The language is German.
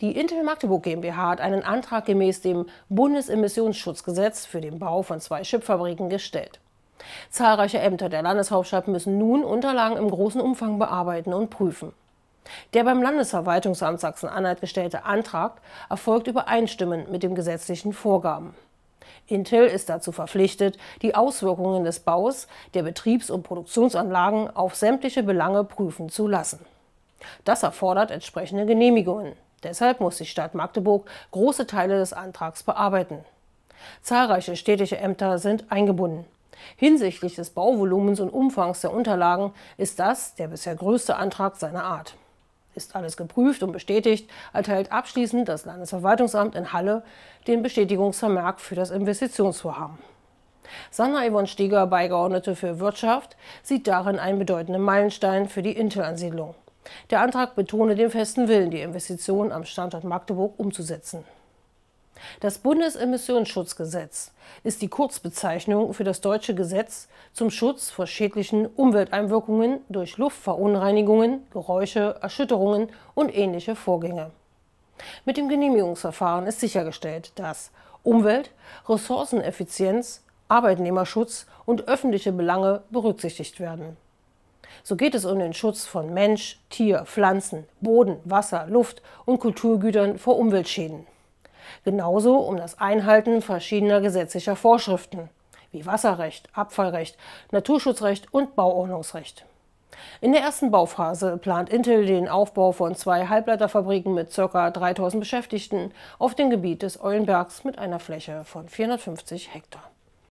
Die Intel Magdeburg GmbH hat einen Antrag gemäß dem Bundesemissionsschutzgesetz für den Bau von zwei Chipfabriken gestellt. Zahlreiche Ämter der Landeshauptstadt müssen nun Unterlagen im großen Umfang bearbeiten und prüfen. Der beim Landesverwaltungsamt Sachsen-Anhalt gestellte Antrag erfolgt übereinstimmend mit den gesetzlichen Vorgaben. Intel ist dazu verpflichtet, die Auswirkungen des Baus der Betriebs- und Produktionsanlagen auf sämtliche Belange prüfen zu lassen. Das erfordert entsprechende Genehmigungen. Deshalb muss die Stadt Magdeburg große Teile des Antrags bearbeiten. Zahlreiche städtische Ämter sind eingebunden. Hinsichtlich des Bauvolumens und Umfangs der Unterlagen ist das der bisher größte Antrag seiner Art. Ist alles geprüft und bestätigt, erteilt abschließend das Landesverwaltungsamt in Halle den Bestätigungsvermerk für das Investitionsvorhaben. Sandra Yvonne Stieger, Beigeordnete für Wirtschaft, sieht darin einen bedeutenden Meilenstein für die Intel-Ansiedlung. Der Antrag betone den festen Willen, die Investitionen am Standort Magdeburg umzusetzen. Das Bundesemissionsschutzgesetz ist die Kurzbezeichnung für das deutsche Gesetz zum Schutz vor schädlichen Umwelteinwirkungen durch Luftverunreinigungen, Geräusche, Erschütterungen und ähnliche Vorgänge. Mit dem Genehmigungsverfahren ist sichergestellt, dass Umwelt, Ressourceneffizienz, Arbeitnehmerschutz und öffentliche Belange berücksichtigt werden. So geht es um den Schutz von Mensch, Tier, Pflanzen, Boden, Wasser, Luft und Kulturgütern vor Umweltschäden. Genauso um das Einhalten verschiedener gesetzlicher Vorschriften wie Wasserrecht, Abfallrecht, Naturschutzrecht und Bauordnungsrecht. In der ersten Bauphase plant Intel den Aufbau von zwei Halbleiterfabriken mit ca. 3000 Beschäftigten auf dem Gebiet des Eulenbergs mit einer Fläche von 450 Hektar.